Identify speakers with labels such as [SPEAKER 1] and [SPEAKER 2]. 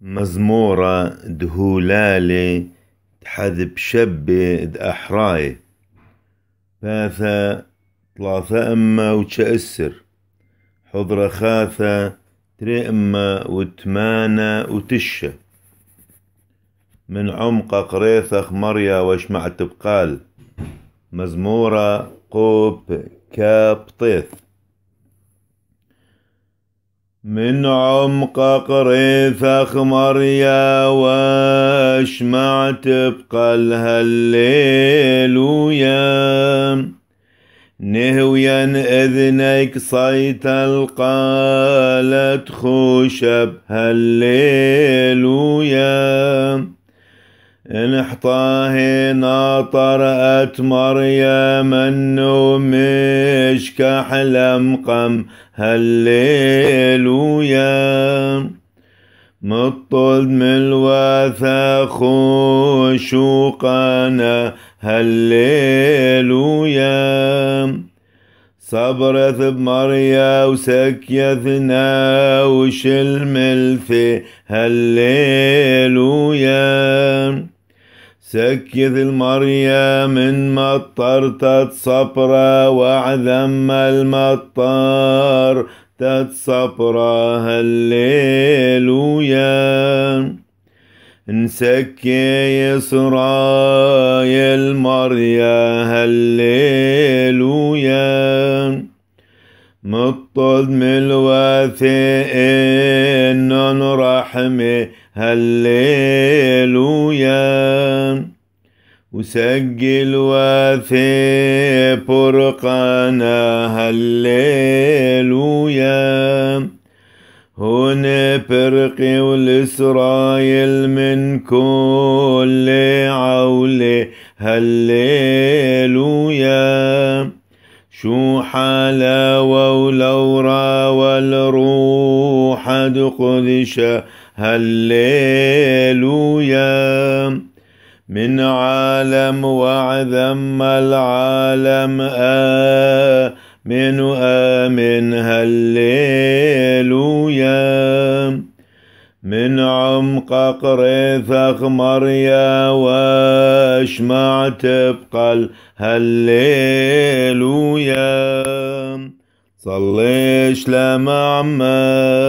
[SPEAKER 1] مزمورة دهولالي حذب شبي دأحراي أحراي ثاثة ثلاثة أما وتشأسر حضرة خاثة تري أما وتمانة وتشة من عمق قريثة مريا واش تبقال مزمورة قوب كاب طيث من عمق قريث أخمر يا واشمع تبقى لها الليل ويا نهويا إذنك صيت القالت خشب هالليل ويا انحطاه طرأت مريم النوم كحلم قم هللويا مطل من الوثاق شوقنا هللويا صبرت بمريا وسكيتنا وشلملثي هللويا سكت المريا من مطر تتصبرا وعذم المطر تتصبرا هللويا نسكي إسرائيل مريا هللويا مطد ملواثي إنن رحمي هللويا وسجل وثي فرقنا هللويا هنا فرقي والإسرائيل من كل عولي هللويا شو حلاوة ولورا والروح قدشة هللويا من عالم وعذم العالم آمن آمن هللويا من عمق قريث أخمر يا واشمع تبقى هللويا صليش لمعمل